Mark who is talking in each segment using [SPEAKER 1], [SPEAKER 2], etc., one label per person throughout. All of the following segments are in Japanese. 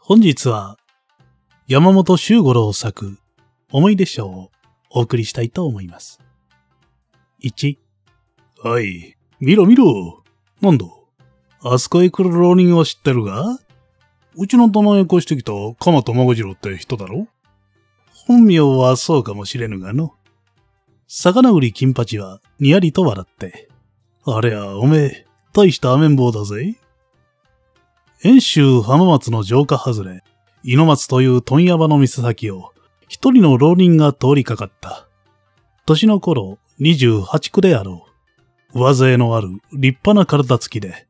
[SPEAKER 1] 本日は山本周五郎作思い出賞をお送りしたいと思います。1。はい、見ろ見ろ。なんだあそこへ来る浪人は知ってるがうちの棚へ越してきた鎌田孫次郎って人だろ本名はそうかもしれぬがの。魚売り金八はにやりと笑って。あれはおめえ、大したアメンボだぜ。遠州浜松の城下外れ、猪松という問屋場の店先を、一人の浪人が通りかかった。年の頃、二十八区であろう。上背のある立派な体つきで、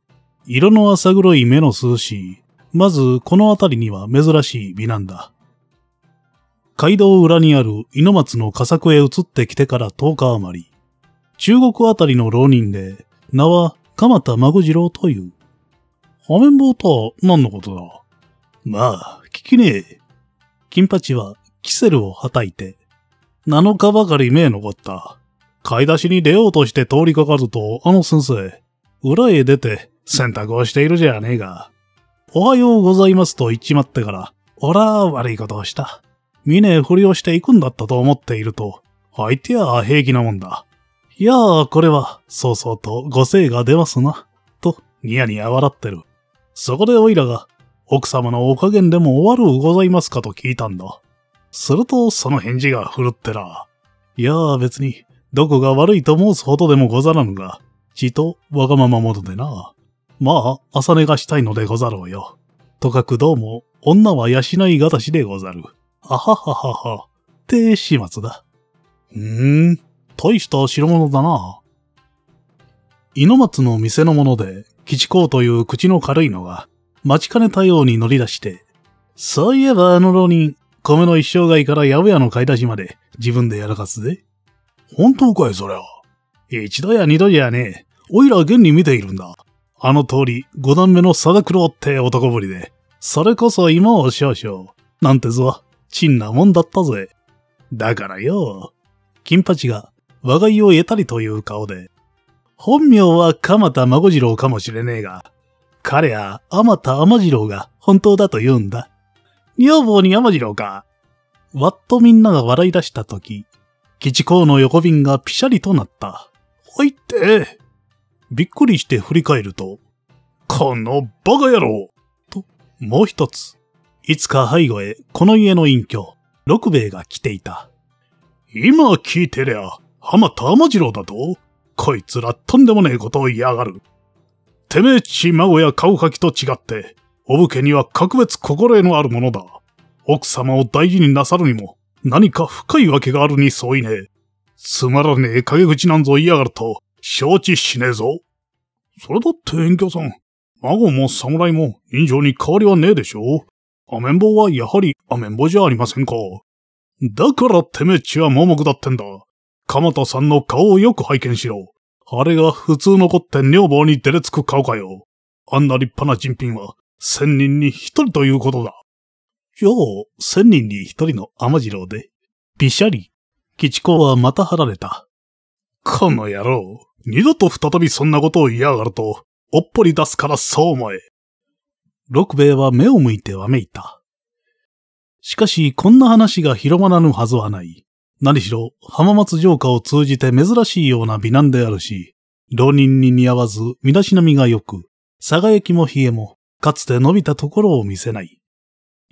[SPEAKER 1] 色の浅黒い目の涼しい、まずこの辺りには珍しい美なんだ。街道裏にある猪松の佳作へ移ってきてから10日余り、中国あたりの浪人で、名は鎌田孫次郎という。アメンボーとは何のことだまあ、聞きねえ。金八はキセルをはたいて、7日ばかり目残った。買い出しに出ようとして通りかかると、あの先生、裏へ出て洗濯をしているじゃねえが。おはようございますと言っちまってから、おら悪いことをした。見ねえふりをしていくんだったと思っていると、相手は平気なもんだ。いやあ、これは、そうそうとご精が出ますな。と、ニヤニヤ笑ってる。そこでオイラが、奥様のお加減でも終わるございますかと聞いたんだ。すると、その返事が振るってな。いやあ別に、どこが悪いと申すほどでもござらぬが、ちとわがまま者でな。まあ、朝寝がしたいのでござろうよ。とかくどうも、女は養いがたしでござる。あはははは。って始末だ。うーん、大した代物だな。猪松の店のもので、吉公という口の軽いのが、待ちかねたように乗り出して、そういえばあの浪人、米の一生涯から八百屋の買い出しまで自分でやらかすぜ。本当かいそりゃ。一度や二度じゃねえ。おいら現に見ているんだ。あの通り、五段目の貞九郎って男ぶりで、それこそ今を少々、なんてぞ、ちんなもんだったぜ。だからよ、金八が、我が家を得たりという顔で、本名は鎌田孫次郎かもしれねえが、彼は天田天次郎が本当だと言うんだ。女房に天次郎か。わっとみんなが笑い出したとき、基地の横瓶がピシャリとなった。入いって。びっくりして振り返ると、このバカ野郎と、もう一つ。いつか背後へこの家の隠居、六兵衛が来ていた。今聞いてりゃ、浜田天次郎だとこいつらとんでもねえことを嫌がる。てめえち孫や顔書きと違って、お武家には格別心得のあるものだ。奥様を大事になさるにも、何か深いわけがあるに相違ねえ。つまらねえ陰口なんぞ嫌がると、承知しねえぞ。それだって遠鏡さん、孫も侍も人情に変わりはねえでしょアメンボはやはりアメンボじゃありませんか。だからてめえちは盲目だってんだ。鎌田さんの顔をよく拝見しろ。あれが普通のこって女房に出れつく顔かよ。あんな立派な人品は、千人に一人ということだ。よう、千人に一人の天次郎で、びしゃり、吉子はまた張られた。この野郎、二度と再びそんなことを嫌がると、おっぽり出すからそう思え。六兵衛は目を向いてわめいた。しかし、こんな話が広まらぬはずはない。何しろ浜松城下を通じて珍しいような美男であるし、浪人に似合わず身だしなみが良く、佐賀駅も冷えも、かつて伸びたところを見せない。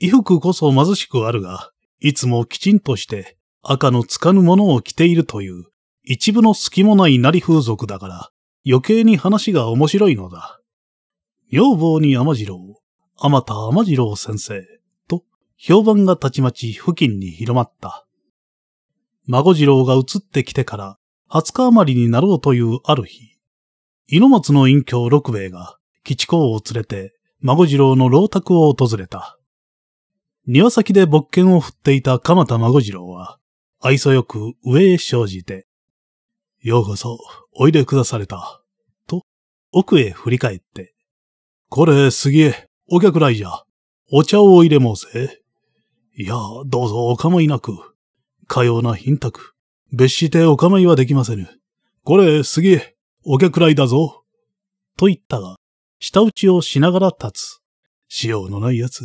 [SPEAKER 1] 衣服こそ貧しくあるが、いつもきちんとして赤のつかぬものを着ているという、一部の隙もないなり風俗だから、余計に話が面白いのだ。女房に天次郎、天田天次郎先生と評判がたちまち付近に広まった。孫次郎が移ってきてから二十日余りになろうというある日、猪松の隠居六兵衛が吉公を連れて孫次郎の老宅を訪れた。庭先で勃剣を振っていた鎌田孫次郎は、愛想よく上へ生じて、ようこそおいでくだされた。と、奥へ振り返って、これすげえ、お客来じゃ。お茶をお入れもうせ。いや、どうぞお構いなく。かような品託。別してお構いはできませぬ。これ、すえ。お客来だぞ。と言ったが、下打ちをしながら立つ。しようのない奴。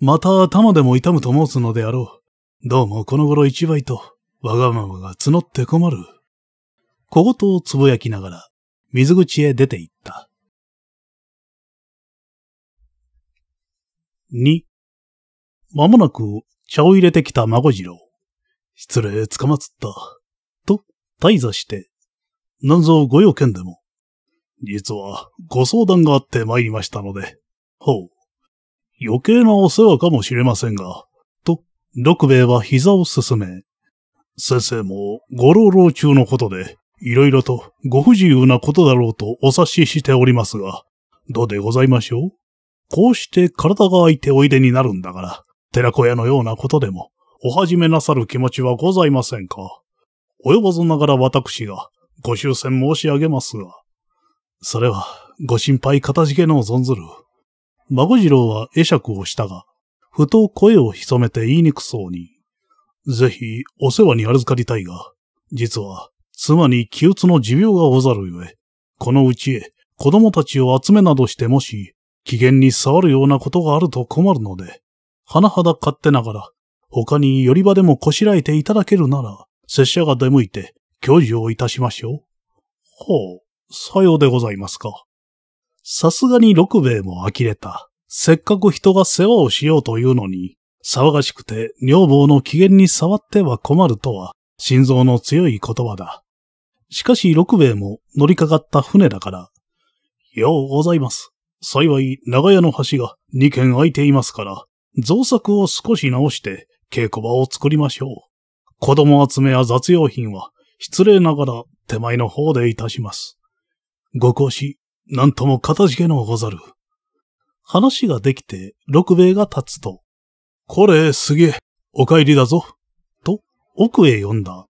[SPEAKER 1] また頭でも痛むと申すのであろう。どうもこの頃一倍と、わがままが募って困る。小言をつぶやきながら、水口へ出て行った。二。まもなく茶を入れてきた孫次郎。失礼、捕まつった。と、退座して、なんぞご用件でも。実は、ご相談があって参りましたので。ほう。余計なお世話かもしれませんが。と、六兵衛は膝を進め。先生も、ご老老中のことで、いろいろとご不自由なことだろうとお察ししておりますが、どうでございましょうこうして体が空いておいでになるんだから、寺子屋のようなことでも、お始めなさる気持ちはございませんか及ばずながら私が、ご終戦申し上げますが。それは、ご心配かたじけの存ずる。孫次郎は会釈をしたが、ふと声を潜めて言いにくそうに。ぜひ、お世話に預かりたいが、実は、妻に気鬱の持病がござるゆえ、このうちへ子供たちを集めなどしてもし、機嫌に触るようなことがあると困るので、甚だ勝手ながら、他に寄り場でもこしらえていただけるなら、拙者が出向いて、教授をいたしましょう。ほう、さようでございますか。さすがに六兵衛も呆れた。せっかく人が世話をしようというのに、騒がしくて女房の機嫌に触っては困るとは、心臓の強い言葉だ。しかし六兵衛も乗りかかった船だから、ようございます。幸い長屋の橋が二軒空いていますから、造作を少し直して、稽古場を作りましょう。子供集めや雑用品は、失礼ながら手前の方でいたします。ご講師、なんとも片付けのござる。話ができて、六兵衛が立つと、これ、すげえ、お帰りだぞ。と、奥へ呼んだ。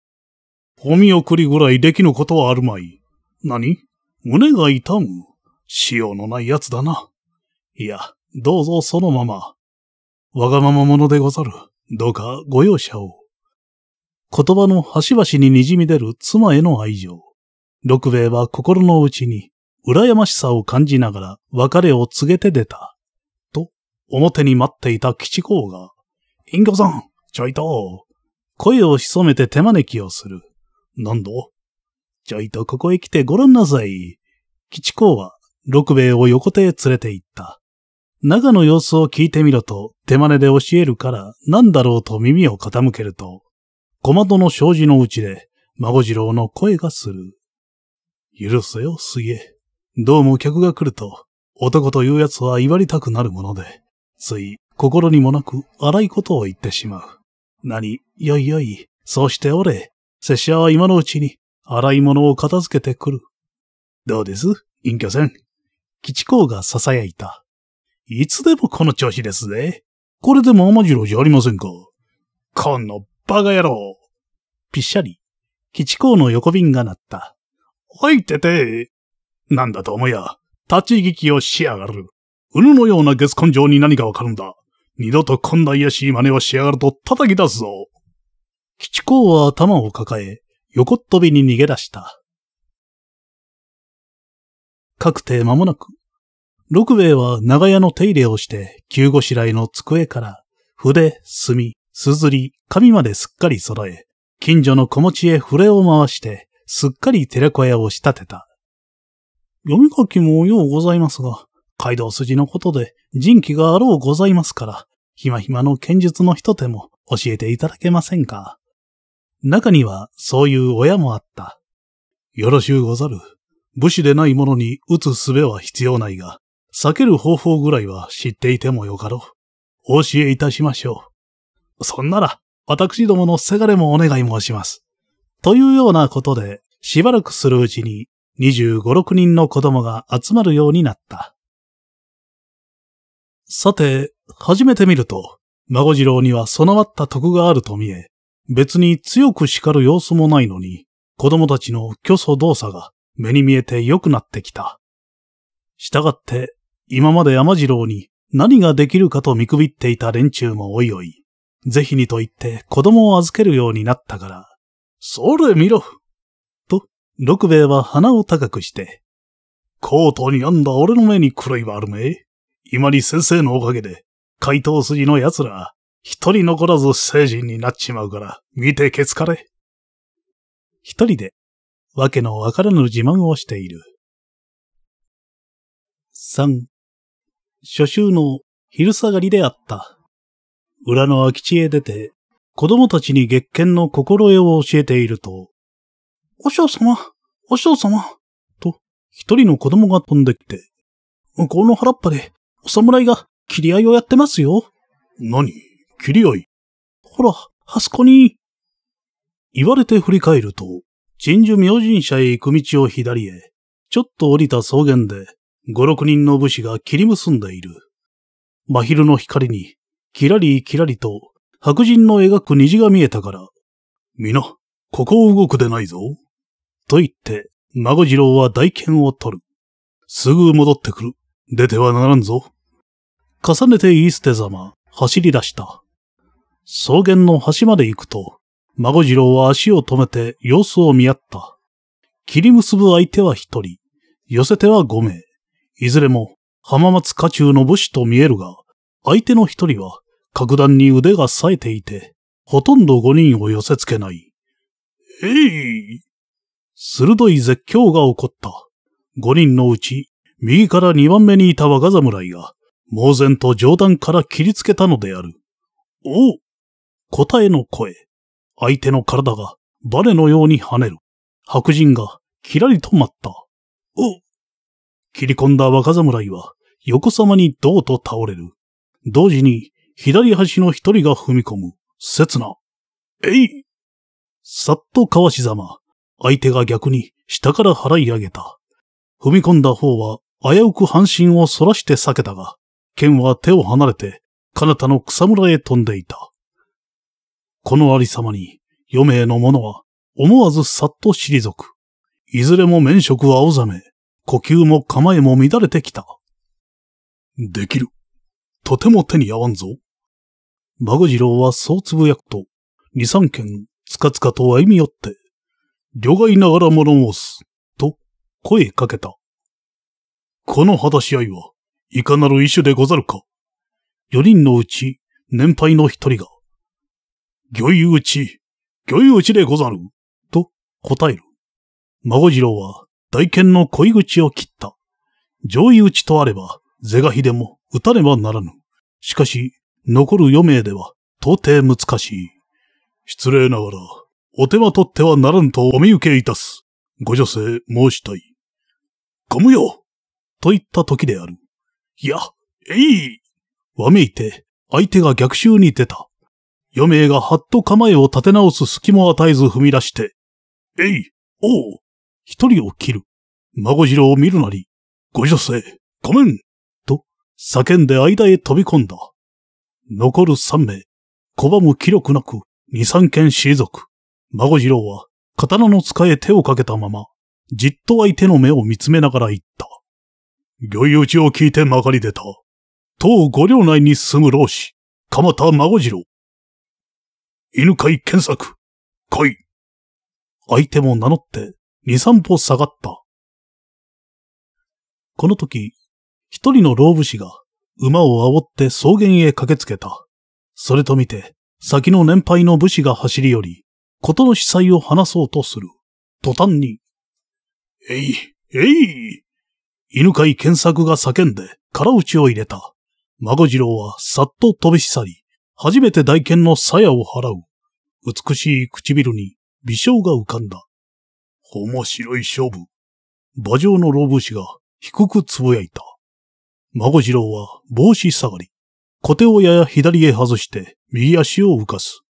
[SPEAKER 1] お見送りぐらいできぬことはあるまい。何胸が痛む。しようのない奴だな。いや、どうぞそのまま。わがまま者でござる。どうかご容赦を。言葉の端々に滲み出る妻への愛情。六兵衛は心の内に、羨ましさを感じながら別れを告げて出た。と、表に待っていた吉公が、隠居さん、ちょいと、声を潜めて手招きをする。なんだちょいとここへ来てごらんなさい。吉公は、六兵衛を横手へ連れて行った。中の様子を聞いてみろと手真似で教えるから何だろうと耳を傾けると、小窓の障子のうちで孫次郎の声がする。許せよ、杉え。どうも客が来ると、男という奴は威張りたくなるもので、つい心にもなく荒いことを言ってしまう。何、よいよい、そうしておれ。拙者は今のうちに荒いものを片付けてくる。どうです隠居せん。吉公が囁いた。いつでもこの調子ですぜ。これでも甘次郎じゃありませんか。このバカ野郎。ぴっしゃり、吉公の横瓶が鳴った。おいてて。なんだと思や、立ち聞きをしやがる。ぬのような月根性に何かわかるんだ。二度とこんな怪しい真似をしやがると叩き出すぞ。吉公は頭を抱え、横っ飛びに逃げ出した。かくて間もなく、六兵衛は長屋の手入れをして、急ごしらえの机から、筆、墨、すずり、紙まですっかり揃え、近所の小餅へへ筆を回して、すっかり寺小屋を仕立てた。読み書きもようございますが、街道筋のことで人気があろうございますから、ひまひまの剣術の一手も教えていただけませんか。中にはそういう親もあった。よろしゅうござる。武士でない者に打つ術は必要ないが、避ける方法ぐらいは知っていてもよかろう。お教えいたしましょう。そんなら、私どものせがれもお願い申します。というようなことで、しばらくするうちに、25、6人の子供が集まるようになった。さて、始めてみると、孫次郎には備わった徳があると見え、別に強く叱る様子もないのに、子供たちの虚祖動作が目に見えて良くなってきた。したがって、今まで山次郎に何ができるかと見くびっていた連中もおいおい、ぜひにと言って子供を預けるようになったから、それ見ろと、六兵衛は鼻を高くして、コートにあんだ俺の目に狂いはあるめ。今に先生のおかげで、怪盗筋の奴ら、一人残らず成人になっちまうから、見てけつかれ。一人で、わけのわからぬ自慢をしている。三、初秋の昼下がりであった。裏の空き地へ出て、子供たちに月見の心得を教えていると、お嬢様、お嬢様、と、一人の子供が飛んできて、向こうの原っぱで、お侍が、切り合いをやってますよ。何切り合いほら、あそこに。言われて振り返ると、鎮守明神社へ行く道を左へ、ちょっと降りた草原で、五六人の武士が切り結んでいる。真昼の光に、キラリキラリと白人の描く虹が見えたから、皆、ここを動くでないぞ。と言って、孫次郎は大剣を取る。すぐ戻ってくる。出てはならんぞ。重ねて言い捨てざま、走り出した。草原の端まで行くと、孫次郎は足を止めて様子を見合った。切り結ぶ相手は一人、寄せては五名。いずれも浜松家中の武士と見えるが、相手の一人は格段に腕が冴えていて、ほとんど五人を寄せ付けない。えい鋭い絶叫が起こった。五人のうち、右から二番目にいた若侍が、猛然と上段から切りつけたのである。お答えの声。相手の体がバネのように跳ねる。白人がキラリと待った。お、切り込んだ若侍は、横さまにどうと倒れる。同時に、左端の一人が踏み込む、刹那。えいさっとかわしざま、相手が逆に下から払い上げた。踏み込んだ方は危うく半身を反らして避けたが、剣は手を離れて、彼方の草むらへ飛んでいた。このありさまに、余命の者は思わずさっと退く。いずれも面食は青ざめ、呼吸も構えも乱れてきた。できる。とても手に合わんぞ。孫グジロウはそうつぶやくと、二三軒、つかつかと歩み寄って、両外ながら物申す、と声かけた。この果たし合いは、いかなる一種でござるか。四人のうち、年配の一人が、魚友打ち、魚友打ちでござる、と答える。孫次郎は、大剣の恋口を切った。上位打ちとあれば、是が非でも打たねばならぬ。しかし、残る余命では、到底難しい。失礼ながら、お手間取ってはならんとお見受けいたす。ご女性申したい。ご無用と言った時である。いや、えいわめいて、相手が逆襲に出た。余命がはっと構えを立て直す隙も与えず踏み出して、えい、おう、一人を切る。孫次郎を見るなり、ご女性、ごめんと叫んで間へ飛び込んだ。残る三名、拒む気力なく二三件退く。孫次郎は刀の使え手をかけたまま、じっと相手の目を見つめながら言った。御意打ちを聞いて曲がり出た。当五両内に住む老子、鎌田孫次郎。犬飼検索、来い。相手も名乗って、2、3歩下がった。この時、一人の老武士が馬を煽って草原へ駆けつけた。それと見て、先の年配の武士が走り寄り、事の司祭を話そうとする。途端に、えい、えい犬飼健作が叫んで、空打ちを入れた。孫次郎はさっと飛び去り、初めて大剣の鞘を払う。美しい唇に微笑が浮かんだ。面白い勝負。馬上の老武士が低くつぶやいた。孫次郎は帽子下がり、小手をやや左へ外して右足を浮かす。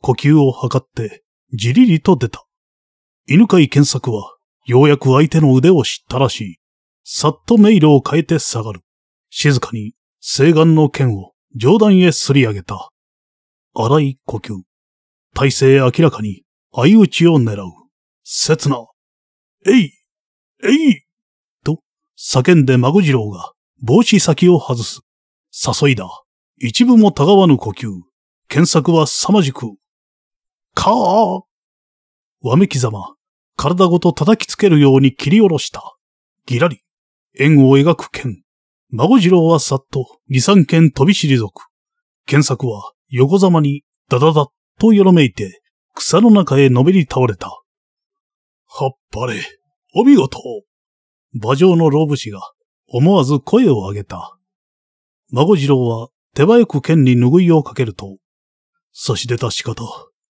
[SPEAKER 1] 呼吸を測って、じりりと出た。犬飼健作は、ようやく相手の腕を知ったらしい。さっと迷路を変えて下がる。静かに、西岸の剣を上段へすり上げた。荒い呼吸。体勢明らかに、相打ちを狙う。刹那、えい、えい、と叫んで孫次郎が帽子先を外す。誘いだ。一部もたがわぬ呼吸。検索は凄まじく。かあわめきざま、体ごと叩きつけるように切り下ろした。ぎらり、円を描く剣。孫次郎はさっと二三剣飛びりぞく。検索は横ざまにだだだ、っとよろめいて草の中へのべり倒れた。はっぱれ、お見事。馬上の老武士が思わず声を上げた。孫次郎は手早く剣に拭いをかけると、差し出た仕方、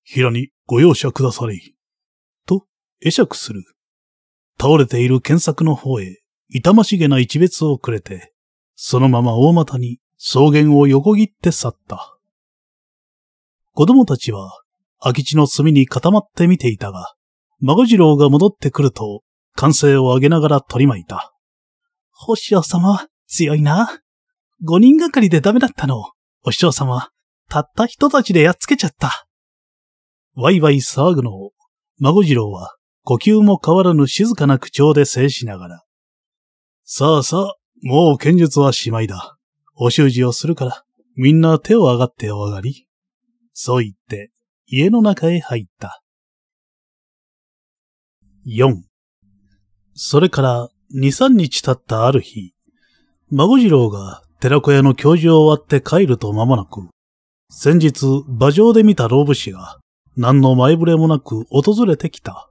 [SPEAKER 1] 平にご容赦くだされ。と、会釈する。倒れている剣作の方へ、痛ましげな一別をくれて、そのまま大股に草原を横切って去った。子供たちは、空き地の隅に固まって見ていたが、孫次郎が戻ってくると、歓声を上げながら取り巻いた。保師匠様、強いな。五人がかりでダメだったの。お師匠様、たった人たちでやっつけちゃった。ワイワイ騒ぐのを、孫次郎は呼吸も変わらぬ静かな口調で制しながら。さあさあ、もう剣術はしまいだ。お習字をするから、みんな手を上がってお上がり。そう言って、家の中へ入った。4それから2、3日経ったある日、孫次郎が寺子屋の教授を終わって帰ると間もなく、先日馬上で見た老武士が何の前触れもなく訪れてきた。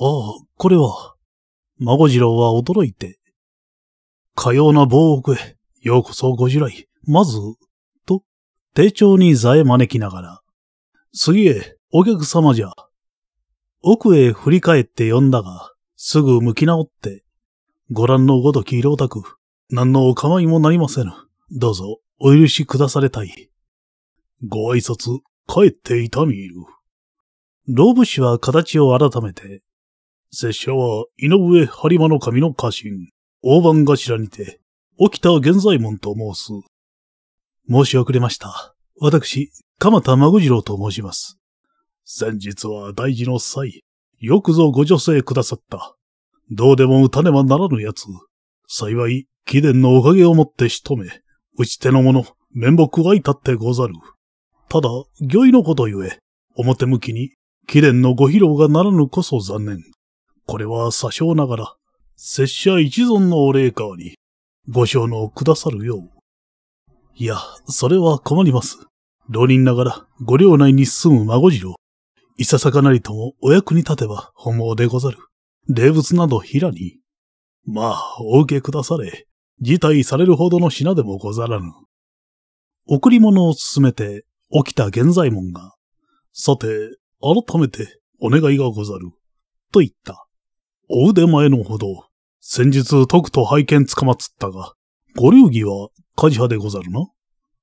[SPEAKER 1] ああ、これは。孫次郎は驚いて、かような防北へ、ようこそご自来、まず、と、丁重に座へ招きながら、次へ、お客様じゃ、奥へ振り返って呼んだが、すぐ向き直って、ご覧のごとき色く、何のお構いもなりませぬ。どうぞ、お許しくだされたい。ご挨拶、帰っていたみいる。老武士は形を改めて、拙者は井上播磨の神の家臣、大番頭にて、沖田源左衛門と申す。申し遅れました。私、鎌田孫次郎と申します。先日は大事の際、よくぞご助勢くださった。どうでも打たねばならぬやつ。幸い、貴殿のおかげをもって仕留め、打ち手の者、面目いたってござる。ただ、御意のことゆえ、表向きに、貴殿のご披露がならぬこそ残念。これは詐称ながら、拙者一存のお礼川に、ご承納くださるよう。いや、それは困ります。浪人ながら、ご領内に住む孫次郎、いささかなりともお役に立てば本望でござる。霊物など平に。まあ、お受けくだされ。辞退されるほどの品でもござらぬ。贈り物を進めて、起きた現在門が、さて、改めてお願いがござる。と言った。お腕前のほど、先日徳と拝見つかまつったが、ご流儀は鍛冶派でござるな。は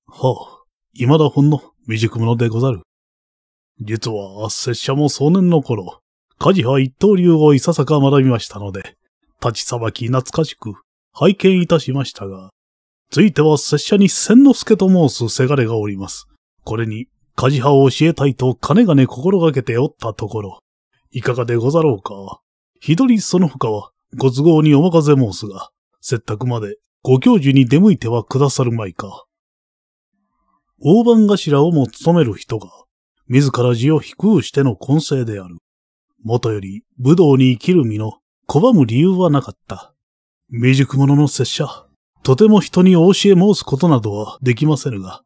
[SPEAKER 1] あ、未だほんの未熟者でござる。実は、拙者も少年の頃、梶派一刀流をいささか学びましたので、立ちさばき懐かしく、拝見いたしましたが、ついては拙者に千之助と申すせがれがおります。これに、梶派を教えたいと金がね心がけておったところ、いかがでござろうか。ひどりその他は、ご都合にお任せ申すが、たくまでご教授に出向いてはくださるまいか。大番頭をも務める人が、自ら字を低うしての根性である。もとより、武道に生きる身の拒む理由はなかった。未熟者の拙者、とても人にお教え申すことなどはできませぬが、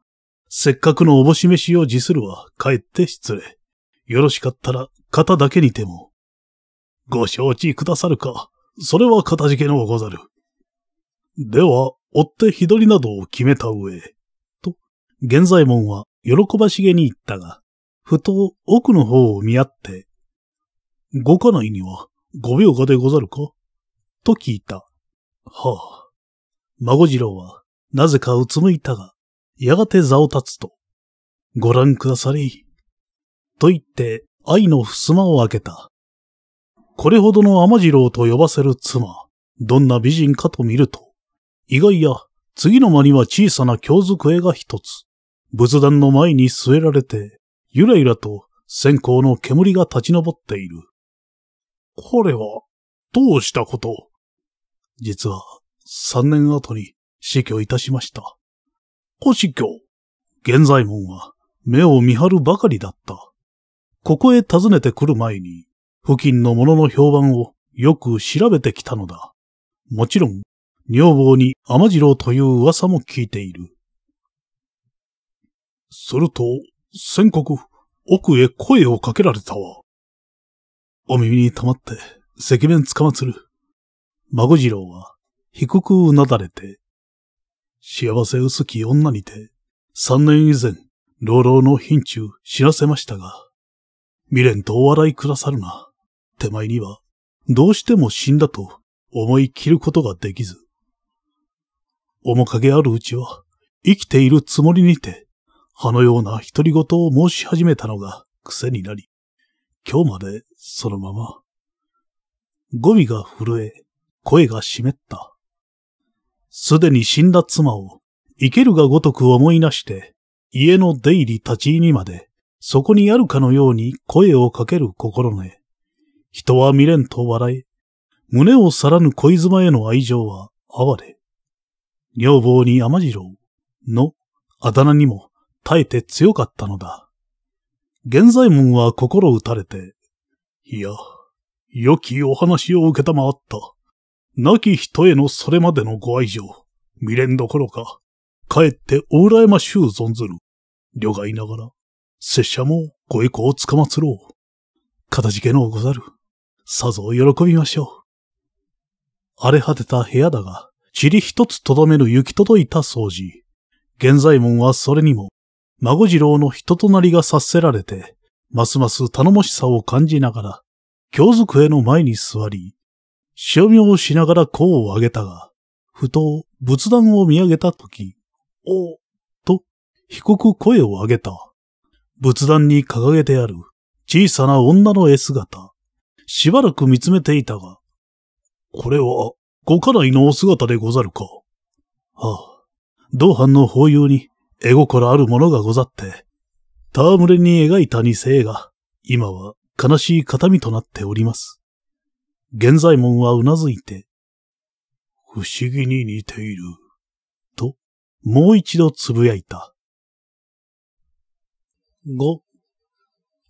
[SPEAKER 1] せっかくのおぼし飯を辞するは、かえって失礼。よろしかったら、肩だけにても。ご承知くださるか、それは片付けのござる。では、追って日取りなどを決めた上、と、現在門は喜ばしげに言ったが、ふと奥の方を見合って、ご家内には五秒がでござるかと聞いた。はあ。孫次郎は、なぜかうつむいたが、やがて座を立つと、ご覧くだされ。と言って、愛の襖を開けた。これほどの天次郎と呼ばせる妻、どんな美人かと見ると、意外や、次の間には小さな京机が一つ、仏壇の前に据えられて、ゆらゆらと線香の煙が立ち上っている。これは、どうしたこと実は、三年後に死去いたしました。ご死去。現在門は、目を見張るばかりだった。ここへ訪ねてくる前に、付近の者の評判をよく調べてきたのだ。もちろん、女房に天次郎という噂も聞いている。すると、宣告、奥へ声をかけられたわ。お耳に溜まって、赤面つかまつる。孫次郎は、低くうなだれて、幸せ薄き女にて、三年以前、老老の品中知らせましたが、未練とお笑いくださるな。手前には、どうしても死んだと思い切ることができず。面影あるうちは、生きているつもりにて、あのような独り言を申し始めたのが癖になり、今日までそのまま。語尾が震え、声が湿った。すでに死んだ妻を、生けるがごとく思い出して、家の出入り立ち入りまで、そこにあるかのように声をかける心根。人は見れんと笑い、胸をさらぬ恋妻への愛情は哀れ。女房に甘次郎のあだ名にも耐えて強かったのだ。現在門は心打たれて、いや、良きお話を受けたまわった。亡き人へのそれまでのご愛情、未練どころか、かえってましゅ衆存ずる。旅外ながら、拙者もご意向をつかまつろう。かたじけのうござる。さぞ喜びましょう。荒れ果てた部屋だが、塵一つとどめる行き届いた掃除。現在門はそれにも、孫次郎の人となりが察せられて、ますます頼もしさを感じながら、京机の前に座り、潮見をしながら甲を上げたが、ふと仏壇を見上げたとき、おと、低く声を上げた。仏壇に掲げてある小さな女の絵姿。しばらく見つめていたが、これは、ご家来のお姿でござるか。ああ、同伴の法友に絵心あるものがござって、戯れに描いた偽世が、今は悲しい形見となっております。現在衛門はうなずいて、不思議に似ている、と、もう一度つぶやいた。5、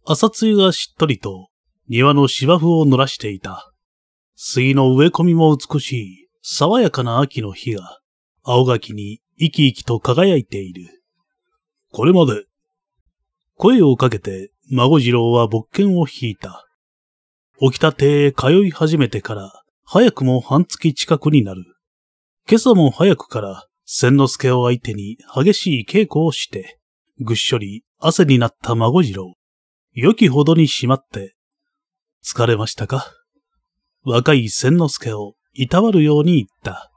[SPEAKER 1] 朝露がしっとりと庭の芝生を濡らしていた。杉の植え込みも美しい爽やかな秋の日が青垣に生き生きと輝いている。これまで。声をかけて、孫次郎は勃剣を引いた。沖田邸へ通い始めてから、早くも半月近くになる。今朝も早くから、千之助を相手に激しい稽古をして、ぐっしょり汗になった孫次郎。良きほどにしまって、疲れましたか若い千之助をいたわるように言った。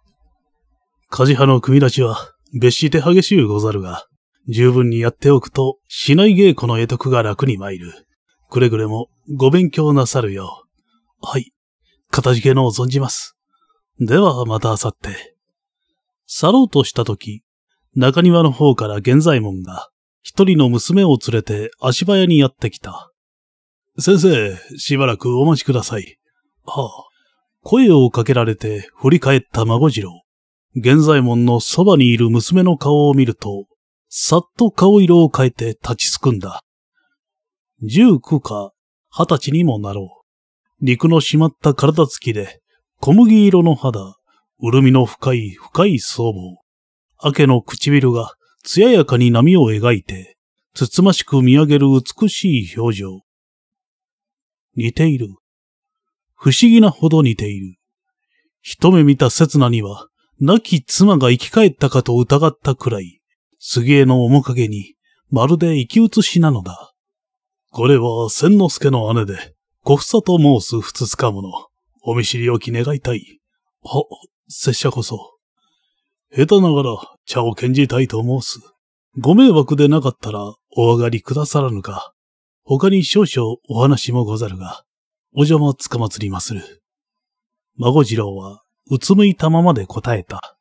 [SPEAKER 1] 梶派の組み立ちは、別して激しゅうござるが、十分にやっておくと、しない稽古の得得が楽に参る。くれぐれもご勉強なさるよう。はい。片付けのを存じます。では、また明後日。去ろうとしたとき、中庭の方から玄左衛門が、一人の娘を連れて足早にやってきた。先生、しばらくお待ちください。はあ。声をかけられて振り返った孫次郎。玄左衛門のそばにいる娘の顔を見ると、さっと顔色を変えて立ちすくんだ。十九か二十歳にもなろう。陸のしまった体つきで、小麦色の肌、うるみの深い深い僧帽。明けの唇が艶やかに波を描いて、つつましく見上げる美しい表情。似ている。不思議なほど似ている。一目見た刹那には、亡き妻が生き返ったかと疑ったくらい、杉江の面影に、まるで生き写しなのだ。これは千之助の姉で、小房と申すふつつか者。お見知りおき願いたい。は、拙者こそ。下手ながら茶を献じたいと申す。ご迷惑でなかったらお上がりくださらぬか。他に少々お話もござるが、お邪魔つかまつりまする。孫次郎はうつむいたままで答えた。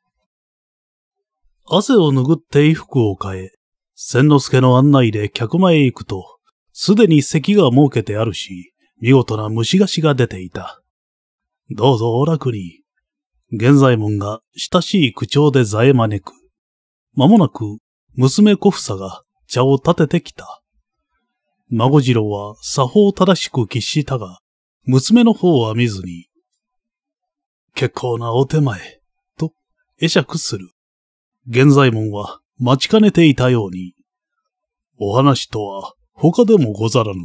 [SPEAKER 1] 汗を拭って衣服を変え、千之助の案内で客前へ行くと、すでに席が設けてあるし、見事な虫菓子が出ていた。どうぞお楽に。現在門が親しい口調でざえ招く。まもなく、娘小房が茶を立ててきた。孫次郎は作法正しく喫したが、娘の方は見ずに、結構なお手前、と、会釈する。現在門は待ちかねていたように、お話とは他でもござらぬ。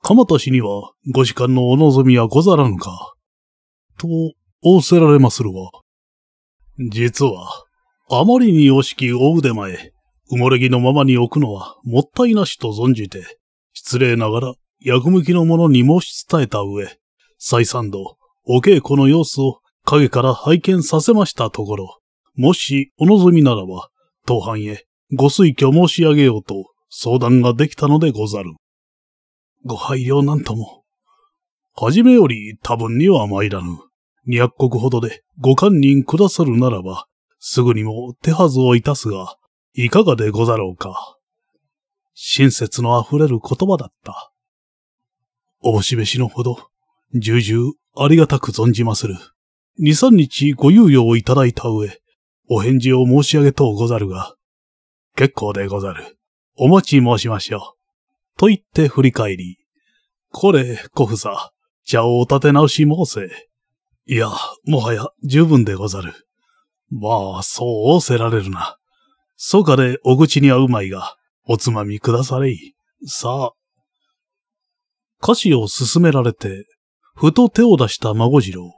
[SPEAKER 1] 鎌田氏にはご時間のお望みはござらぬか。と、仰せられまするわ。実は、あまりに惜しき大腕前、埋もれ木のままに置くのはもったいなしと存じて、失礼ながら役向きの者に申し伝えた上、再三度、お稽古の様子を影から拝見させましたところ、もしお望みならば、当藩へご推挙申し上げようと相談ができたのでござる。ご配慮なんとも。はじめより多分には参らぬ。二百国ほどでご堪忍くださるならば、すぐにも手はずをいたすが、いかがでござろうか。親切の溢れる言葉だった。おしべしのほど、重々ありがたく存じまする。二三日ご猶予をいただいた上、お返事を申し上げとうござるが、結構でござる。お待ち申しましょう。と言って振り返り、これ、小房、茶をお立て直し申せ。いや、もはや十分でござる。まあ、そう仰せられるな。そうかでお口に合うまいが、おつまみくだされい。さあ。歌詞を勧められて、ふと手を出した孫次郎。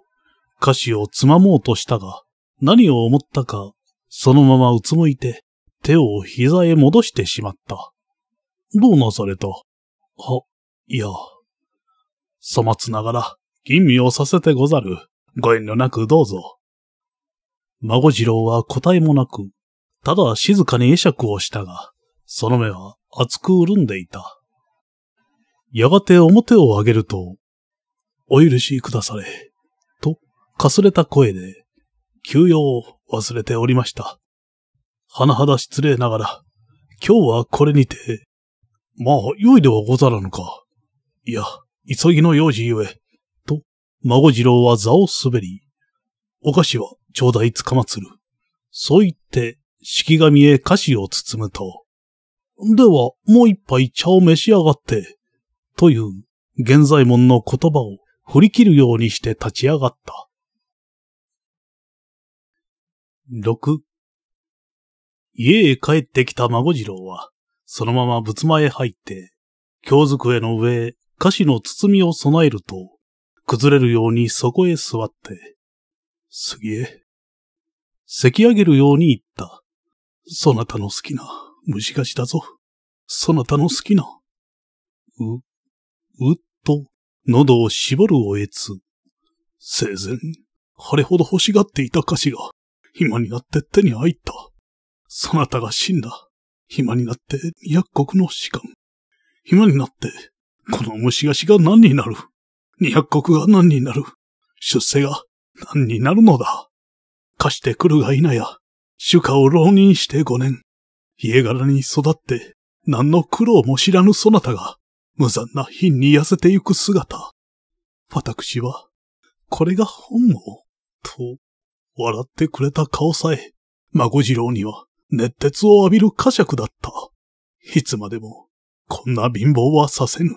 [SPEAKER 1] 歌詞をつまもうとしたが、何を思ったか、そのままうつむいて、手を膝へ戻してしまった。どうなされたは、いや。粗末ながら、吟味をさせてござる。ご遠慮なくどうぞ。孫次郎は答えもなく、ただ静かに会釈をしたが、その目は熱く潤んでいた。やがて表を上げると、お許しくだされ、と、かすれた声で、休養を忘れておりました。甚だ失礼ながら、今日はこれにて、まあ、良いではござらぬか。いや、急ぎの用事ゆえ、と、孫次郎は座を滑り、お菓子は頂戴つかまつる。そう言って、式紙へ菓子を包むと、では、もう一杯茶を召し上がって、という、現在門の言葉を振り切るようにして立ち上がった。6家へ帰ってきた孫次郎は、そのまま仏間へ入って、京机の上、菓子の包みを備えると、崩れるようにそこへ座って、すげえ。咳上げるように言った。そなたの好きな虫菓子だぞ。そなたの好きな。う、うっと、喉を絞るおえつ。生前、あれほど欲しがっていた菓子が、暇になって手に入った。そなたが死んだ。暇になって二百国の士官。暇になって、この虫菓子が何になる二百国が何になる出世が何になるのだ貸してくるが否や、主家を浪人して五年。家柄に育って、何の苦労も知らぬそなたが、無残な貧に痩せてゆく姿。私は、これが本望、と。笑ってくれた顔さえ、孫次郎には熱鉄を浴びる呵責だった。いつまでも、こんな貧乏はさせぬ。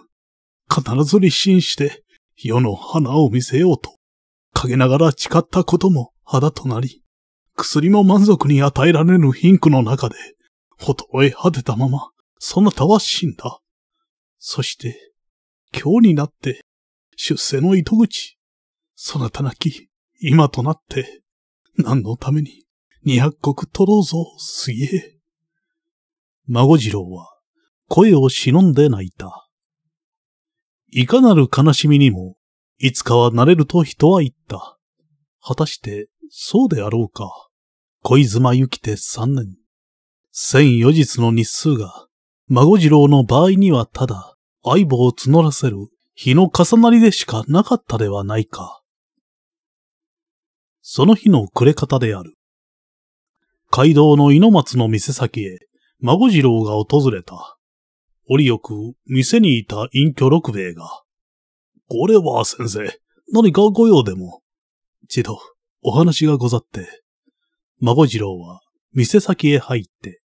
[SPEAKER 1] 必ず立身して、世の花を見せようと、陰ながら誓ったことも肌となり、薬も満足に与えられぬ貧苦の中で、衰え果てたまま、そなたは死んだ。そして、今日になって、出世の糸口、そなたなき、今となって、何のために、二百石取ろうぞ、すげえ。孫次郎は、声を忍んで泣いた。いかなる悲しみにも、いつかはなれると人は言った。果たして、そうであろうか。小泉ゆきて三年。千余日の日数が、孫次郎の場合にはただ、相棒を募らせる日の重なりでしかなかったではないか。その日の暮れ方である。街道の猪松の店先へ、孫次郎が訪れた。折よく店にいた隠居六兵衛が。これは先生、何かご用でも。ちと、お話がござって。孫次郎は店先へ入って。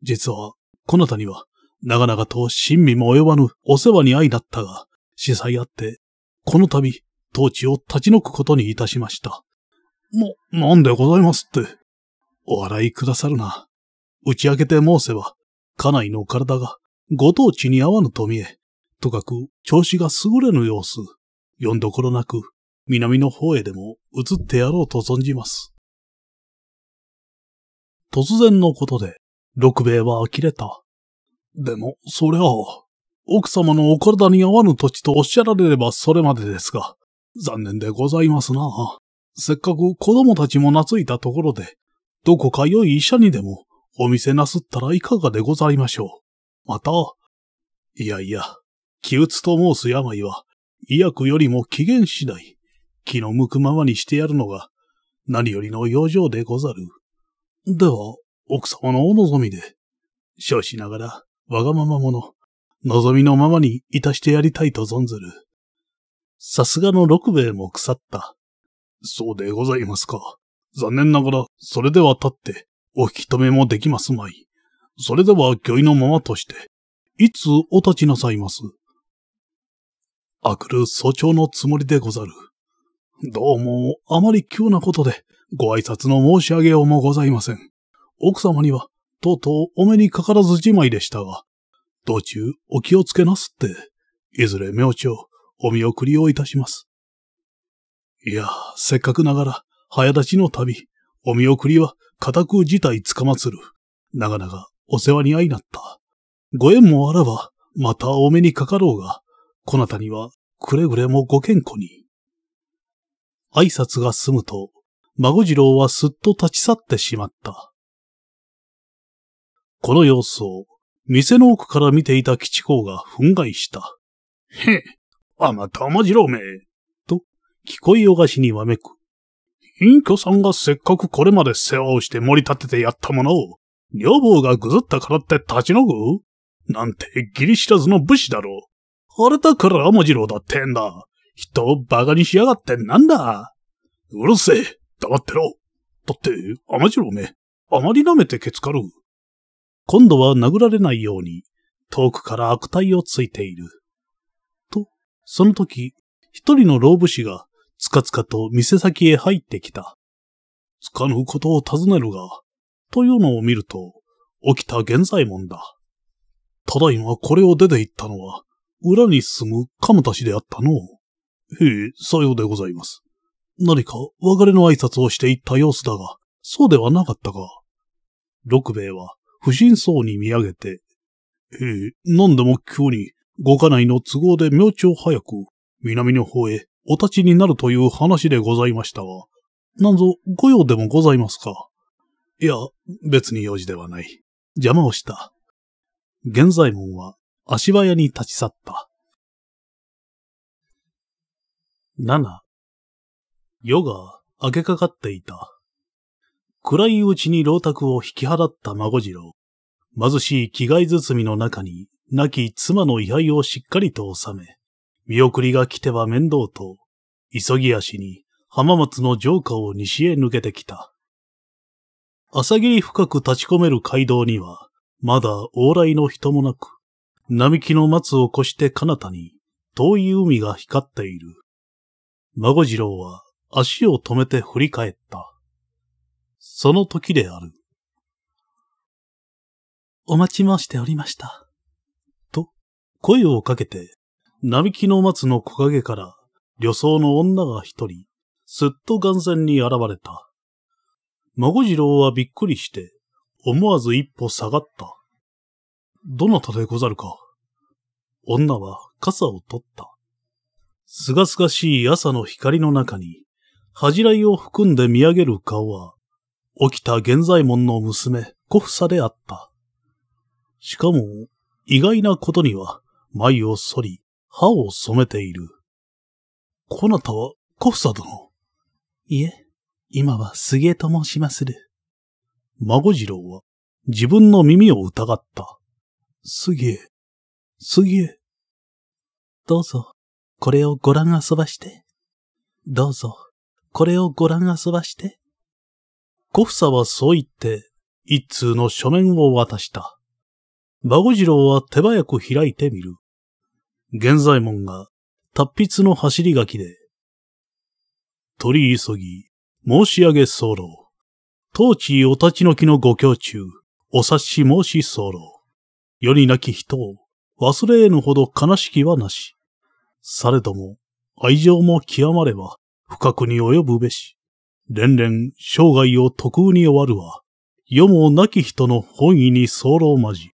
[SPEAKER 1] 実は、こなたには、長々と親身も及ばぬお世話に相なったが、司祭あって、この度、当地を立ち退くことにいたしました。も、なんでございますって。お笑いくださるな。打ち明けて申せば、家内の体がご当地に合わぬと見え、とかく調子が優れぬ様子、読んどころなく、南の方へでも移ってやろうと存じます。突然のことで、六兵衛は呆れた。でも、そりゃあ、奥様のお体に合わぬ土地とおっしゃられればそれまでですが、残念でございますな。せっかく子供たちも懐いたところで、どこか良い医者にでもお見せなすったらいかがでございましょう。また、いやいや、気鬱と申す病は、医薬よりも期限次第、気の向くままにしてやるのが、何よりの養生でござる。では、奥様のお望みで、少しながら、わがまま者、望みのままにいたしてやりたいと存ずる。さすがの六兵衛も腐った。そうでございますか。残念ながら、それでは立って、お引き止めもできますまい。それでは、御意のままとして、いつお立ちなさいます。あくる早朝のつもりでござる。どうも、あまり急なことで、ご挨拶の申し上げようもございません。奥様には、とうとうお目にかからずじまいでしたが、道中お気をつけなすって、いずれ明朝、お見送りをいたします。いや、せっかくながら、早立ちの旅、お見送りは固く事態つかまつる。長々お世話に相なった。ご縁もあらば、またお目にかかろうが、こなたにはくれぐれもご健康に。挨拶が済むと、孫次郎はすっと立ち去ってしまった。この様子を、店の奥から見ていた吉公が憤慨した。へっ、あまたまじろうめ。聞こえよがしにわめく。隠居さんがせっかくこれまで世話をして盛り立ててやったものを、女房がぐずったからって立ちのぐなんてギリ知らずの武士だろう。あれだから甘次郎だってんだ。人を馬鹿にしやがってなんだ。うるせえ、黙ってろ。だって、甘次郎め、あまり舐めてけつかる。今度は殴られないように、遠くから悪態をついている。と、その時、一人の老武士がつかつかと店先へ入ってきた。つかぬことを尋ねるが、というのを見ると、起きた現在もんだ。ただいまこれを出て行ったのは、裏に住むム田氏であったの。へえ、さようでございます。何か別れの挨拶をしていった様子だが、そうではなかったか。六兵衛は不審そうに見上げて、へえ、何でも急に、ご家内の都合で明朝早く、南の方へお立ちになるという話でございましたが、なんぞ御用でもございますかいや、別に用事ではない。邪魔をした。現在門は足早に立ち去った。七。夜が明けかかっていた。暗いうちに老宅を引き払った孫次郎。貧しい着替え包みの中に、亡き妻の位牌をしっかりと収め、見送りが来ては面倒と、急ぎ足に浜松の城下を西へ抜けてきた。朝霧深く立ち込める街道には、まだ往来の人もなく、並木の松を越して彼方に、遠い海が光っている。孫次郎は足を止めて振り返った。その時である。お待ちましておりました。と、声をかけて並木の松の木陰から、旅装の女が一人、すっと眼前に現れた。孫次郎はびっくりして、思わず一歩下がった。どなたでござるか。女は傘を取った。すがすがしい朝の光の中に、恥じらいを含んで見上げる顔は、起きた現在門の娘、小房であった。しかも、意外なことには、眉を反り、歯を染めている。こなたは、コフサ殿。いえ、今は杉江と申しまする。孫次郎は、自分の耳を疑った。杉江、杉江。どうぞ、これをご覧遊ばして。どうぞ、これをご覧遊ばして。コフサはそう言って、一通の書面を渡した。孫次郎は手早く開いてみる。現在門が達筆の走り書きで、取り急ぎ、申し上げ候。当地お立ちの木のご胸中、お察し申し候。世になき人を忘れぬほど悲しきはなし。されども、愛情も極まれば、不覚に及ぶべし。連々、生涯を徳に終わるは、世もなき人の本意に候まじ。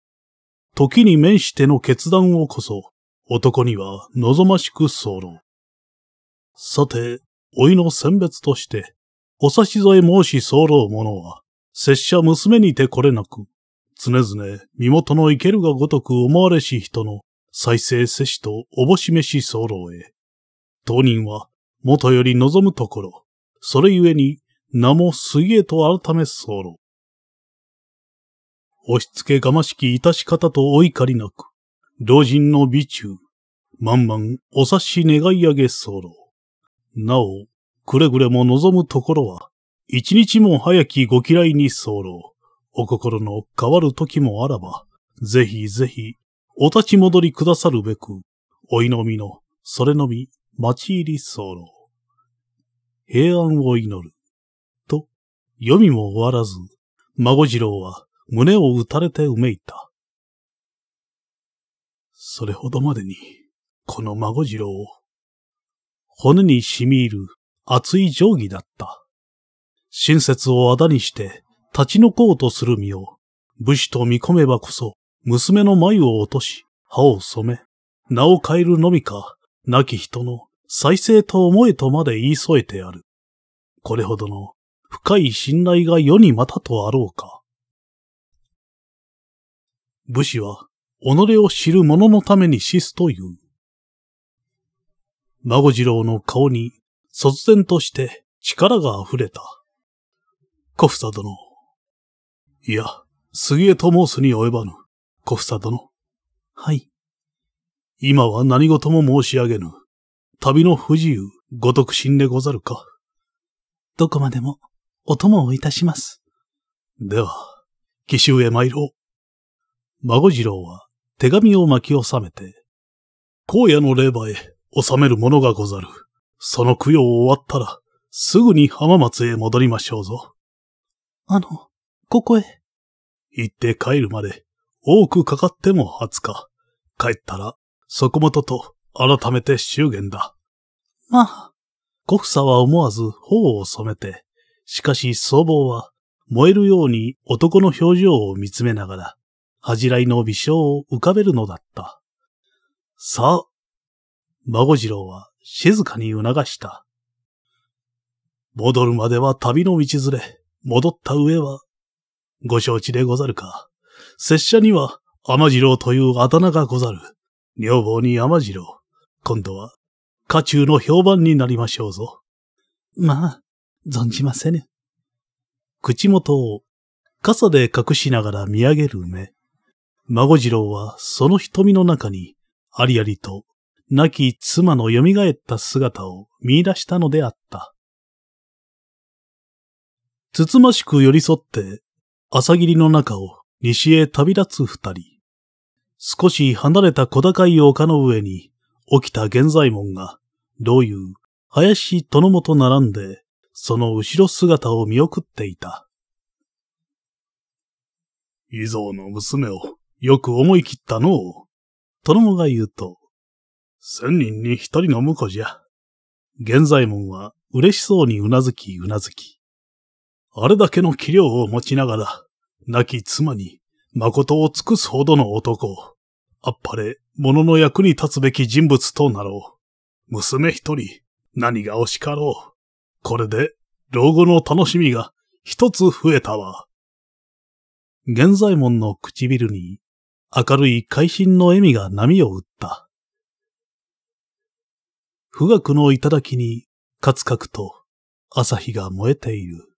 [SPEAKER 1] 時に面しての決断をこそ、男には望ましく候。さて、老いの選別として、お差し添え申し候者は、拙者娘にてこれなく、常々身元のいけるがごとく思われし人の再生せしとおぼしめし候へ。当人は、元より望むところ、それゆえに名も杉へと改め候。押し付けがましき致し方とお怒りなく、老人の美中、万々お察し願い上げ候。なお、くれぐれも望むところは、一日も早きご嫌いに候。お心の変わる時もあらば、ぜひぜひ、お立ち戻りくださるべく、お祈みの、それのみ、待ち入り候。平安を祈る。と、読みも終わらず、孫次郎は胸を打たれてうめいた。それほどまでに、この孫次郎を、骨に染み入る熱い定規だった。親切をあだにして立ち退こうとする身を、武士と見込めばこそ、娘の眉を落とし、歯を染め、名を変えるのみか、亡き人の再生と思えとまで言い添えてある。これほどの深い信頼が世にまたとあろうか。武士は己を知る者のために死すという。孫次郎の顔に、突然として力が溢れた。小房殿。いや、杉江と申すに及ばぬ。小房殿。はい。今は何事も申し上げぬ。旅の不自由、ご独身心でござるか。どこまでも、お供をいたします。では、奇襲へ参ろう。孫次郎は、手紙を巻き収めて、荒野の霊場へ収めるものがござる。その供養を終わったら、すぐに浜松へ戻りましょうぞ。あの、ここへ。行って帰るまで、多くかかっても20日。帰ったら、そこもとと、改めて祝言だ。まあ。小房は思わず頬を染めて、しかし僧帽は、燃えるように男の表情を見つめながら、恥じらいの微笑を浮かべるのだった。さあ、孫次郎は静かに促した。戻るまでは旅の道連れ、戻った上は、ご承知でござるか。拙者には天次郎というあだ名がござる。女房に天次郎。今度は、家中の評判になりましょうぞ。まあ、存じませぬ。口元を傘で隠しながら見上げる目。孫次郎はその瞳の中に、ありありと、亡き妻の蘇った姿を見出したのであった。つつましく寄り添って、朝霧の中を西へ旅立つ二人。少し離れた小高い丘の上に、起きた源左衛門が、老う、林殿元並んで、その後ろ姿を見送っていた。以蔵の娘をよく思い切ったのう。とのもが言うと、千人に一人の婿じゃ。玄在門は嬉しそうにうなずきうなずき。あれだけの器量を持ちながら、亡き妻に誠を尽くすほどの男、あっぱれ、物の役に立つべき人物となろう。娘一人、何が惜しかろう。これで、老後の楽しみが一つ増えたわ。玄在門の唇に明るい会心の笑みが波を打った。富岳の頂に、カツカクと朝日が燃えている。